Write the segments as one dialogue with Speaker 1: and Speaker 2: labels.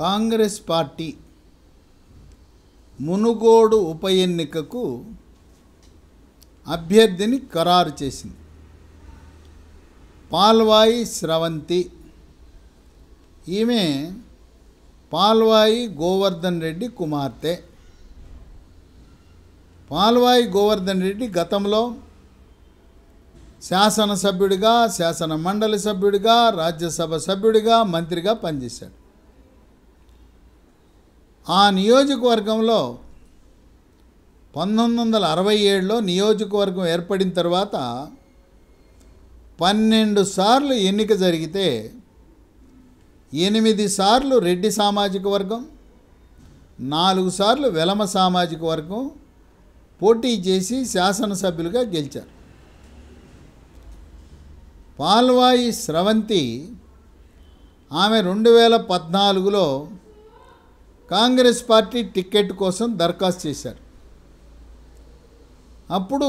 Speaker 1: Congress party Munugode ఉప ఎన్నికకు అభ్యర్థిని ఖరారు చేసింది పాల్వాయి స్రవంతి ఈమె పాల్వాయి గోవర్ధన్ రెడ్డి కుమార్తె పాల్వాయి గోవర్ధన్ రెడ్డి గతంలో శాసనసభ్యుడిగా శాసన మండలి సభ్యుడిగా రాజ్యసభ సభ్యుడిగా మంత్రిగా పనిచేశాడు ఆ నియోజకవర్గంలో పంతొమ్మిది వందల అరవై ఏడులో నియోజకవర్గం ఏర్పడిన తర్వాత పన్నెండు సార్లు ఎన్నిక జరిగితే ఎనిమిది సార్లు రెడ్డి సామాజిక వర్గం నాలుగు సార్లు వెలమ సామాజిక వర్గం పోటీ చేసి శాసనసభ్యులుగా గెలిచారు పాల్వాయి స్రవంతి ఆమె రెండు వేల పద్నాలుగులో కాంగ్రెస్ పార్టీ టికెట్ కోసం దరఖాస్తు చేశారు అప్పుడు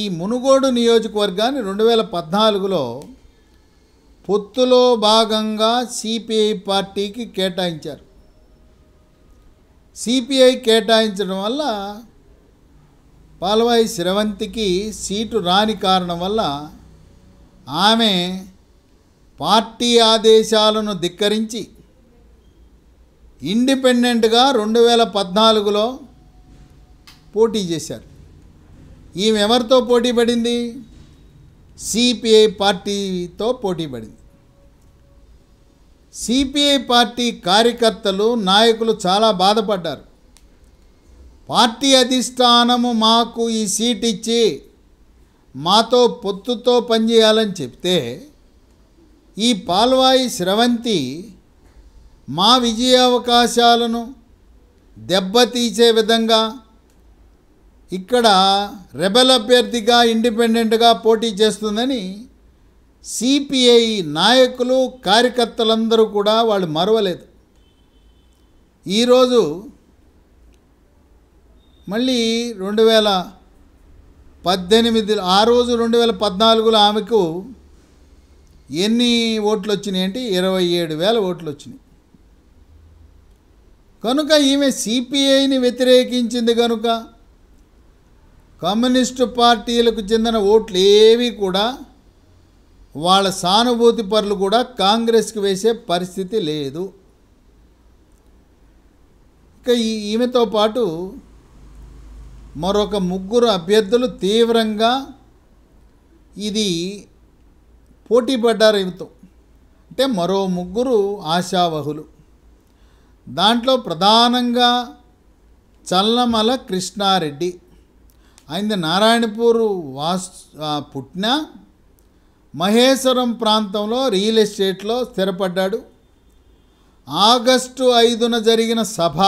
Speaker 1: ఈ మునుగోడు నియోజకవర్గాన్ని రెండు వేల పద్నాలుగులో పొత్తులో భాగంగా సిపిఐ పార్టీకి కేటాయించారు సిపిఐ కేటాయించడం వల్ల పాలవాయి శ్రవంతికి సీటు రాని కారణం వల్ల ఆమె పార్టీ ఆదేశాలను ధిక్కరించి ఇండిపెండెంట్గా రెండు వేల పద్నాలుగులో పోటీ చేశారు ఈమె ఎవరితో పోటీ పడింది సిపిఐ పార్టీతో పోటీ పడింది సిపిఐ పార్టీ కార్యకర్తలు నాయకులు చాలా బాధపడ్డారు పార్టీ అధిష్టానము మాకు ఈ సీట్ ఇచ్చి మాతో పొత్తుతో పనిచేయాలని చెప్తే ఈ పాల్వాయి స్రవంతి మా విజయావకాశాలను దెబ్బతీసే విధంగా ఇక్కడ రెబల్ అభ్యర్థిగా ఇండిపెండెంట్గా పోటీ చేస్తుందని సిపిఐ నాయకులు కార్యకర్తలందరూ కూడా వాళ్ళు మరవలేదు ఈరోజు మళ్ళీ రెండు వేల పద్దెనిమిది ఆ రోజు రెండు వేల పద్నాలుగులో ఆమెకు ఎన్ని ఓట్లు వచ్చినాయి అంటే ఇరవై ఏడు వేల ఓట్లు వచ్చినాయి కనుక ఈమె సిపిఐని వ్యతిరేకించింది కనుక కమ్యూనిస్టు పార్టీలకు చెందిన ఓట్లు ఏవి కూడా వాళ్ళ సానుభూతి పరులు కూడా కాంగ్రెస్కి వేసే పరిస్థితి లేదు ఇక ఈమెతో పాటు మరొక ముగ్గురు అభ్యర్థులు తీవ్రంగా ఇది పోటీ పడ్డారు ఈమెతో అంటే మరో ముగ్గురు ఆశావహులు దాంట్లో ప్రధానంగా చల్లమల కృష్ణారెడ్డి ఆయన నారాయణపూర్ వాస్ పుట్టిన మహేశ్వరం ప్రాంతంలో రియల్ ఎస్టేట్లో స్థిరపడ్డాడు ఆగస్టు ఐదున జరిగిన సభ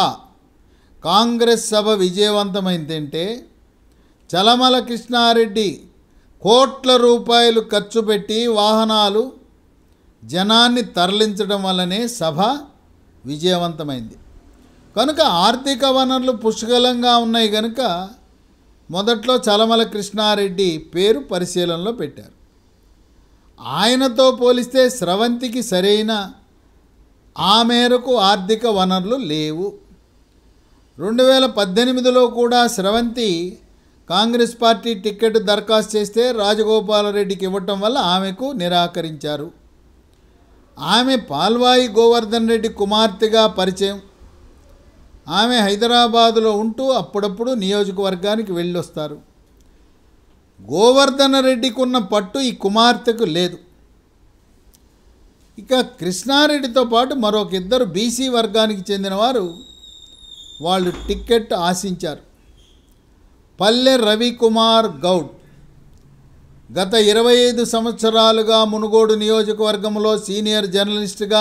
Speaker 1: కాంగ్రెస్ సభ విజయవంతమైందంటే చలమల కృష్ణారెడ్డి కోట్ల రూపాయలు ఖర్చు పెట్టి వాహనాలు జనాన్ని తరలించడం వల్లనే సభ విజయవంతమైంది కనుక ఆర్థిక వనరులు పుష్కలంగా ఉన్నాయి కనుక మొదట్లో చలమల కృష్ణారెడ్డి పేరు పరిశీలనలో పెట్టారు ఆయనతో పోలిస్తే స్రవంతికి సరైన ఆ మేరకు ఆర్థిక వనరులు లేవు రెండు వేల పద్దెనిమిదిలో కూడా స్రవంతి కాంగ్రెస్ పార్టీ టికెట్ దరఖాస్తు చేస్తే రాజగోపాలరెడ్డికి ఇవ్వటం వల్ల ఆమెకు నిరాకరించారు ఆమె పాల్వాయి గోవర్ధన్ రెడ్డి కుమార్తెగా పరిచయం ఆమె హైదరాబాదులో ఉంటూ అప్పుడప్పుడు నియోజకవర్గానికి వెళ్ళొస్తారు గోవర్ధన రెడ్డికున్న పట్టు ఈ కుమార్తెకు లేదు ఇక కృష్ణారెడ్డితో పాటు మరొక ఇద్దరు బీసీ వర్గానికి చెందినవారు వాళ్ళు టిక్కెట్ ఆశించారు పల్లె రవికుమార్ గౌడ్ గత ఇరవై ఐదు సంవత్సరాలుగా మునుగోడు నియోజకవర్గంలో సీనియర్ జర్నలిస్టుగా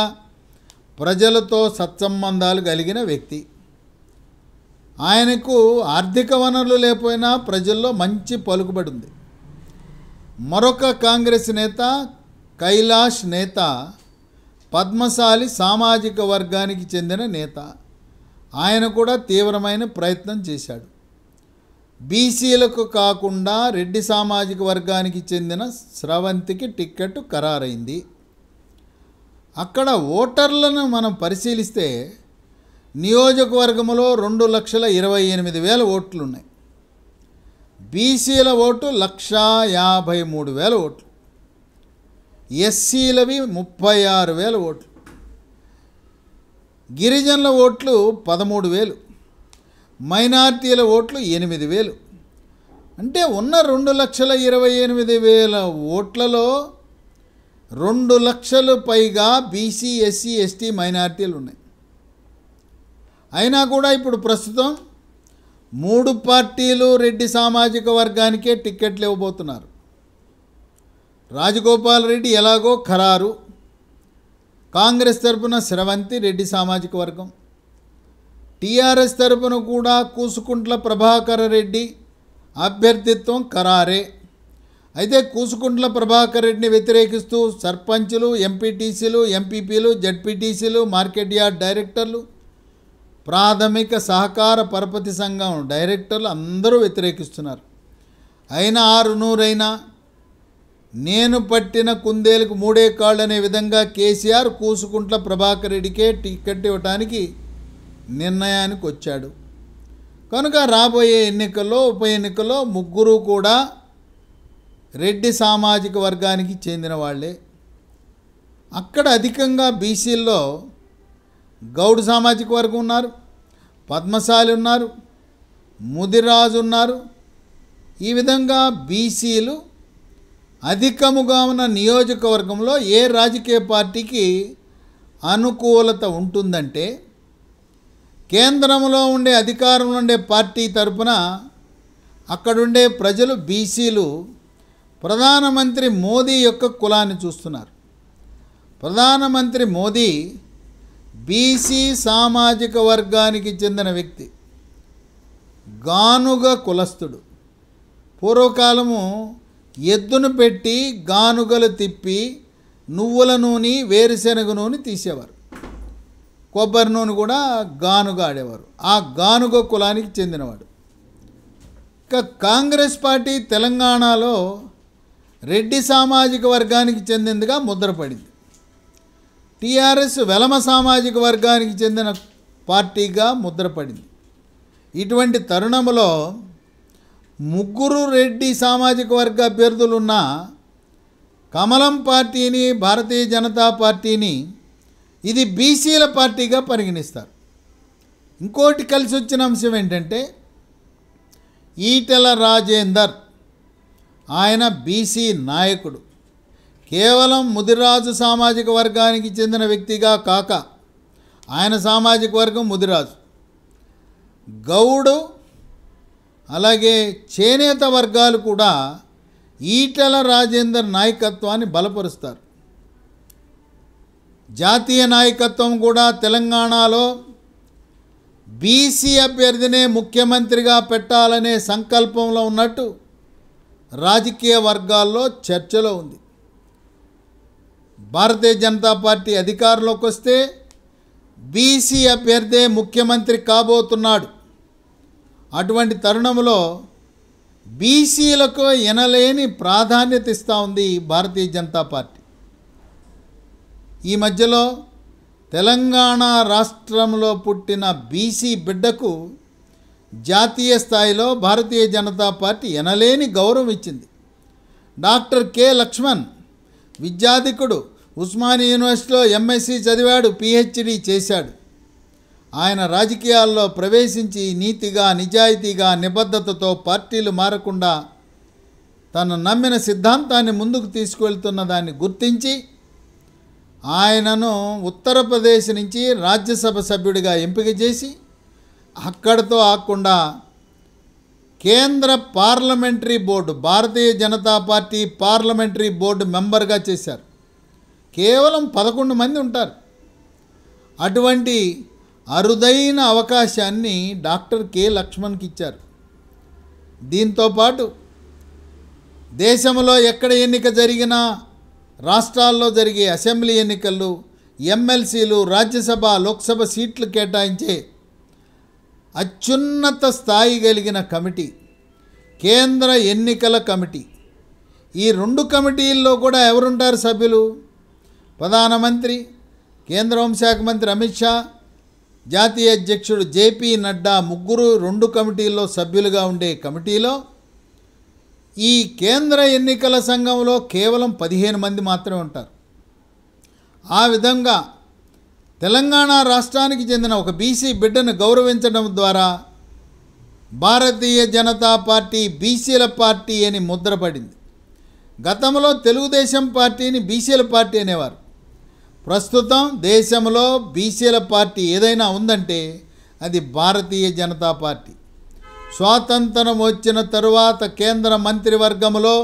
Speaker 1: ప్రజలతో సత్సంబంధాలు కలిగిన వ్యక్తి ఆయనకు ఆర్థిక వనరులు లేకపోయినా ప్రజల్లో మంచి పలుకుబడి ఉంది మరొక కాంగ్రెస్ నేత కైలాష్ నేత పద్మశాలి సామాజిక వర్గానికి చెందిన నేత ఆయన కూడా తీవ్రమైన ప్రయత్నం చేశాడు బీసీలకు కాకుండా రెడ్డి సామాజిక వర్గానికి చెందిన స్రవంతికి టిక్కెట్ ఖరారైంది అక్కడ ఓటర్లను మనం పరిశీలిస్తే నియోజకవర్గంలో రెండు లక్షల ఇరవై ఎనిమిది వేల ఓట్లున్నాయి బీసీల ఓటు లక్ష యాభై మూడు వేల ఓట్లు ఎస్సీలవి ముప్పై ఆరు వేల ఓట్లు గిరిజనుల ఓట్లు పదమూడు వేలు మైనార్టీల ఓట్లు ఎనిమిది వేలు అంటే ఉన్న రెండు లక్షల ఇరవై ఎనిమిది వేల ఓట్లలో రెండు లక్షలు పైగా బీసీ ఎస్సీ ఎస్టీ మైనార్టీలు ఉన్నాయి అయినా కూడా ఇప్పుడు ప్రస్తుతం మూడు పార్టీలు రెడ్డి సామాజిక వర్గానికే టిక్కెట్లు ఇవ్వబోతున్నారు రాజగోపాల్ రెడ్డి ఎలాగో ఖరారు కాంగ్రెస్ తరపున స్రవంతి రెడ్డి సామాజిక వర్గం టీఆర్ఎస్ తరపున కూడా కూసుకుంట్ల ప్రభాకర్ రెడ్డి అభ్యర్థిత్వం ఖరారే అయితే కూసుకుంట్ల ప్రభాకర్ రెడ్డిని వ్యతిరేకిస్తూ సర్పంచులు ఎంపీటీసీలు ఎంపీపీలు జడ్పీటీసీలు మార్కెట్ యార్డ్ డైరెక్టర్లు ప్రాథమిక సహకార పరపతి సంఘం డైరెక్టర్లు అందరూ వ్యతిరేకిస్తున్నారు అయినా ఆరు నూరైనా నేను పట్టిన కుందేలకు మూడే కాళ్ళు అనే విధంగా కేసీఆర్ కూసుకుంట్ల ప్రభాకర్ రెడ్డికే టికెట్ ఇవ్వటానికి నిర్ణయానికి వచ్చాడు కనుక రాబోయే ఎన్నికల్లో ఉప ఎన్నికల్లో ముగ్గురు కూడా రెడ్డి సామాజిక వర్గానికి చెందిన వాళ్ళే అక్కడ అధికంగా బీసీల్లో గౌడ్ సామాజిక వర్గం ఉన్నారు పద్మశాలి ఉన్నారు ముదిరాజు ఉన్నారు ఈ విధంగా బీసీలు అధికముగా ఉన్న నియోజకవర్గంలో ఏ రాజకీయ పార్టీకి అనుకూలత ఉంటుందంటే కేంద్రంలో ఉండే అధికారంలో ఉండే పార్టీ తరపున అక్కడుండే ప్రజలు బీసీలు ప్రధానమంత్రి మోదీ యొక్క కులాన్ని చూస్తున్నారు ప్రధానమంత్రి మోదీ బీసీ సామాజిక వర్గానికి చెందిన వ్యక్తి గానుగ కులస్థుడు పూర్వకాలము ఎద్దును పెట్టి గానుగలు తిప్పి నువ్వుల నూనె వేరుశెనగ నూనె తీసేవారు కొబ్బరి నూనె కూడా గానుగ ఆడేవారు ఆ గానుగ కులానికి చెందినవాడు ఇక కాంగ్రెస్ పార్టీ తెలంగాణలో రెడ్డి సామాజిక వర్గానికి చెందిందిగా ముద్రపడింది టీఆర్ఎస్ వెలమ సామాజిక వర్గానికి చెందిన పార్టీగా ముద్రపడింది ఇటువంటి తరుణంలో ముగ్గురు రెడ్డి సామాజిక వర్గ అభ్యర్థులున్న కమలం పార్టీని భారతీయ జనతా పార్టీని ఇది బీసీల పార్టీగా పరిగణిస్తారు ఇంకోటి కలిసి వచ్చిన అంశం ఏంటంటే ఈటెల రాజేందర్ ఆయన బీసీ నాయకుడు కేవలం ముదిరాజు సామాజిక వర్గానికి చెందిన వ్యక్తిగా కాక ఆయన సామాజిక వర్గం ముదిరాజు గౌడు అలాగే చేనేత వర్గాలు కూడా ఈటల రాజేందర్ నాయకత్వాన్ని బలపరుస్తారు జాతీయ నాయకత్వం కూడా తెలంగాణలో బీసీ అభ్యర్థినే ముఖ్యమంత్రిగా పెట్టాలనే సంకల్పంలో ఉన్నట్టు రాజకీయ వర్గాల్లో చర్చలో ఉంది భారతీయ జనతా పార్టీ అధికారంలోకి వస్తే బీసీ అభ్యర్థే ముఖ్యమంత్రి కాబోతున్నాడు అటువంటి తరుణంలో బీసీలకు ఎనలేని ప్రాధాన్యత ఇస్తూ ఉంది భారతీయ జనతా పార్టీ ఈ మధ్యలో తెలంగాణ రాష్ట్రంలో పుట్టిన బీసీ బిడ్డకు జాతీయ స్థాయిలో భారతీయ జనతా పార్టీ ఎనలేని గౌరవం ఇచ్చింది డాక్టర్ కె లక్ష్మణ్ విద్యాధికుడు ఉస్మాని యూనివర్సిటీలో ఎంఎస్సి చదివాడు పిహెచ్డి చేశాడు ఆయన రాజకీయాల్లో ప్రవేశించి నీతిగా నిజాయితీగా నిబద్ధతతో పార్టీలు మారకుండా తను నమ్మిన సిద్ధాంతాన్ని ముందుకు తీసుకువెళ్తున్న దాన్ని గుర్తించి ఆయనను ఉత్తరప్రదేశ్ నుంచి రాజ్యసభ సభ్యుడిగా ఎంపిక చేసి అక్కడితో ఆకుండా కేంద్ర parliamentary board Bharatiya Janata party parliamentary board మెంబర్గా చేశారు కేవలం పదకొండు మంది ఉంటారు అటువంటి అరుదైన అవకాశాన్ని డాక్టర్ కె లక్ష్మణ్కి ఇచ్చారు దీంతోపాటు దేశంలో ఎక్కడ ఎన్నిక జరిగినా రాష్ట్రాల్లో జరిగే అసెంబ్లీ ఎన్నికలు ఎమ్మెల్సీలు రాజ్యసభ లోక్సభ సీట్లు కేటాయించే అత్యున్నత స్థాయి కలిగిన కమిటీ కేంద్ర ఎన్నికల కమిటీ ఈ రెండు కమిటీల్లో కూడా ఎవరుంటారు సభ్యులు ప్రధానమంత్రి కేంద్ర హోంశాఖ మంత్రి అమిత్ షా జాతీయ అధ్యక్షుడు జేపీ నడ్డా ముగ్గురు రెండు కమిటీల్లో సభ్యులుగా ఉండే కమిటీలో ఈ కేంద్ర ఎన్నికల సంఘంలో కేవలం పదిహేను మంది మాత్రమే ఉంటారు ఆ విధంగా తెలంగాణ రాష్ట్రానికి చెందిన ఒక బీసీ బిడ్డను గౌరవించడం ద్వారా భారతీయ జనతా పార్టీ బీసీల పార్టీ అని ముద్రపడింది గతంలో తెలుగుదేశం పార్టీని బీసీల పార్టీ అనేవారు ప్రస్తుతం దేశంలో బీసీల పార్టీ ఏదైనా ఉందంటే అది భారతీయ జనతా పార్టీ స్వాతంత్రం వచ్చిన తరువాత కేంద్ర మంత్రివర్గంలో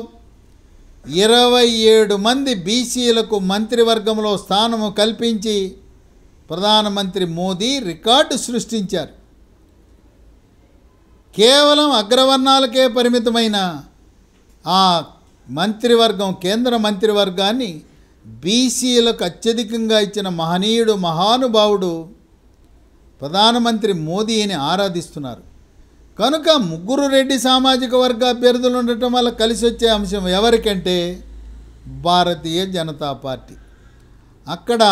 Speaker 1: ఇరవై ఏడు మంది బీసీలకు మంత్రివర్గంలో స్థానము కల్పించి ప్రధానమంత్రి మోదీ రికార్డు సృష్టించారు కేవలం అగ్రవర్ణాలకే పరిమితమైన ఆ మంత్రివర్గం కేంద్ర మంత్రివర్గాన్ని బీసీలకు అత్యధికంగా ఇచ్చిన మహనీయుడు మహానుభావుడు ప్రధానమంత్రి మోదీని ఆరాధిస్తున్నారు కనుక ముగ్గురు రెడ్డి సామాజిక వర్గ అభ్యర్థులు ఉండటం వల్ల కలిసి వచ్చే అంశం ఎవరికంటే భారతీయ జనతా పార్టీ అక్కడ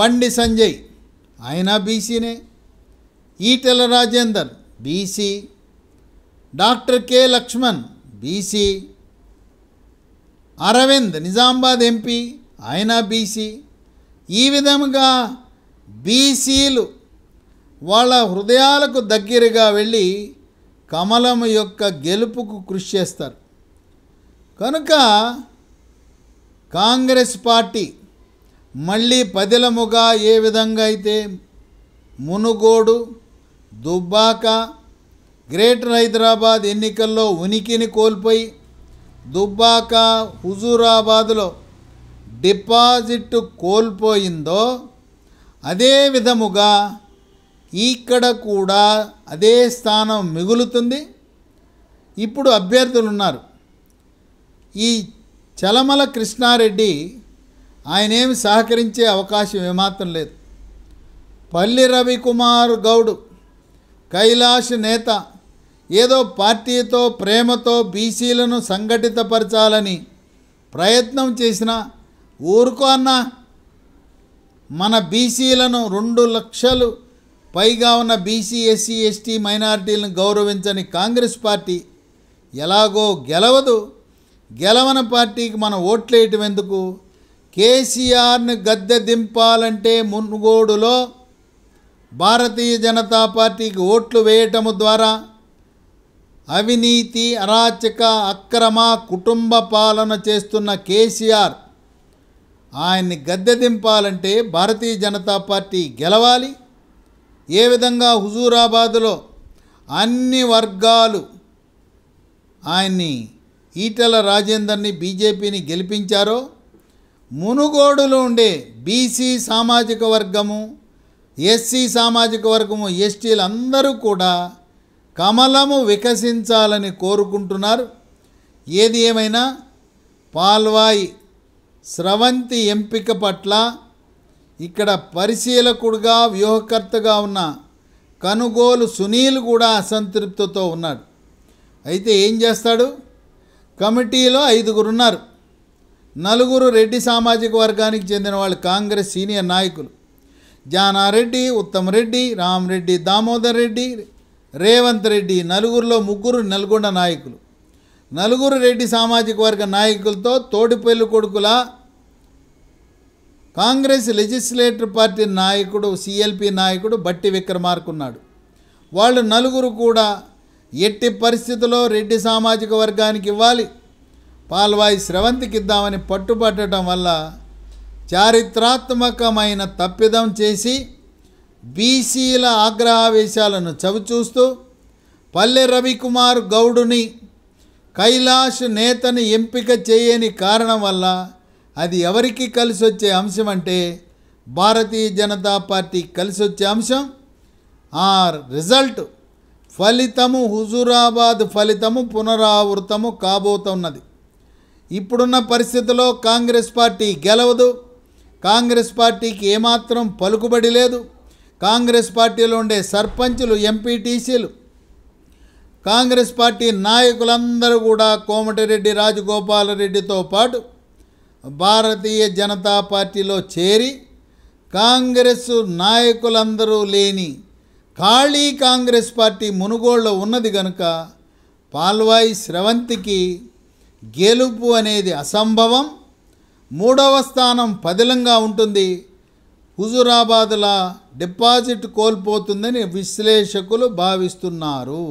Speaker 1: బండి సంజయ్ ఆయన బీసీనే Etela Rajender BC doctor K Lakshman BC Arvind Nizamabad MP ఆయన బీసీ ఈ విధముగా బీసీలు వాళ్ళ హృదయాలకు దగ్గరగా వెళ్ళి కమలం యొక్క గెలుపుకు కృషి చేస్తారు కనుక కాంగ్రెస్ పార్టీ మళ్ళీ పదిలముగా ఏ విధంగా అయితే మునుగోడు దుబ్బాక గ్రేటర్ హైదరాబాద్ ఎన్నికల్లో ఉనికిని కోల్పోయి దుబ్బాక హుజూరాబాద్లో డిపాజిట్ కోల్పోయిందో అదే విధముగా ఇక్కడ కూడా అదే స్థానం మిగులుతుంది ఇప్పుడు అభ్యర్థులు ఉన్నారు ఈ చలమల కృష్ణారెడ్డి ఆయనేమి సహకరించే అవకాశం ఏమాత్రం లేదు పల్లి రవికుమార్ గౌడ్ కైలాష్ నేత ఏదో పార్టీతో ప్రేమతో బీసీలను సంఘటితపరచాలని ప్రయత్నం చేసిన ఊరుకో అన్న మన బీసీలను రెండు లక్షలు పైగా ఉన్న బీసీ ఎస్సీ ఎస్టీ మైనారిటీలను గౌరవించని కాంగ్రెస్ పార్టీ ఎలాగో గెలవదు గెలవన పార్టీకి మనం ఓట్లేయటం ఎందుకు కేసీఆర్ను గద్దె దింపాలంటే మునుగోడులో భారతీయ జనతా పార్టీకి ఓట్లు వేయటము ద్వారా అవినీతి అరాచక అక్రమ కుటుంబ పాలన చేస్తున్న కేసీఆర్ ఆయన్ని గద్దె దింపాలంటే భారతీయ జనతా పార్టీ గెలవాలి ఏ విధంగా హుజూరాబాదులో అన్ని వర్గాలు ఆయన్ని ఈటల రాజేందర్ని బీజేపీని గెలిపించారో మునుగోడులో ఉండే బీసీ సామాజిక వర్గము ఎస్సీ సామాజిక వర్గము ఎస్టీలు అందరూ కూడా కమలము వికసించాలని కోరుకుంటున్నారు ఏది ఏమైనా పాల్వాయి స్రవంతి ఎంపిక పట్ల ఇక్కడ పరిశీలకుడుగా వ్యూహకర్తగా ఉన్న కనుగోలు సునీల్ కూడా అసంతృప్తితో ఉన్నాడు అయితే ఏం చేస్తాడు కమిటీలో ఐదుగురు ఉన్నారు నలుగురు రెడ్డి సామాజిక వర్గానికి చెందిన వాళ్ళు కాంగ్రెస్ సీనియర్ నాయకులు జానారెడ్డి ఉత్తమ్ రెడ్డి రామరెడ్డి దామోదర్ రెడ్డి రేవంత్ రెడ్డి నలుగురిలో ముగ్గురు నల్గొండ నాయకులు నలుగురు రెడ్డి సామాజిక వర్గ నాయకులతో తోడిపల్లి కొడుకుల కాంగ్రెస్ లెజిస్లేటర్ పార్టీ నాయకుడు సిఎల్పి నాయకుడు బట్టి విక్రమార్కున్నాడు వాళ్ళు నలుగురు కూడా ఎట్టి పరిస్థితుల్లో రెడ్డి సామాజిక వర్గానికి ఇవ్వాలి పాల్వాయి స్రవంతికి ఇద్దామని పట్టుబట్టడం వల్ల చారిత్రాత్మకమైన తప్పిదం చేసి బీసీల ఆగ్రహావేశాలను చవిచూస్తూ పల్లె రవికుమార్ గౌడుని కైలాష్ నేతని ఎంపిక చేయని కారణం వల్ల అది ఎవరికి కలిసి వచ్చే అంశం అంటే భారతీయ జనతా పార్టీ కలిసి వచ్చే అంశం ఆ రిజల్ట్ ఫలితము హుజూరాబాద్ ఫలితము పునరావృతము కాబోతున్నది ఇప్పుడున్న పరిస్థితిలో కాంగ్రెస్ పార్టీ గెలవదు కాంగ్రెస్ పార్టీకి ఏమాత్రం పలుకుబడి లేదు కాంగ్రెస్ పార్టీలో ఉండే సర్పంచులు ఎంపీటీసీలు కాంగ్రెస్ పార్టీ నాయకులందరూ కూడా కోమటిరెడ్డి రాజగోపాలరెడ్డితో పాటు భారతీయ జనతా పార్టీలో చేరి కాంగ్రెస్ నాయకులందరూ లేని ఖాళీ కాంగ్రెస్ పార్టీ మునుగోళ్ళు ఉన్నది కనుక పాల్వాయి స్రవంతికి గెలుపు అనేది అసంభవం మూడవ స్థానం పదిలంగా ఉంటుంది హుజురాబాదుల డిపాజిట్ కోల్పోతుందని విశ్లేషకులు భావిస్తున్నారు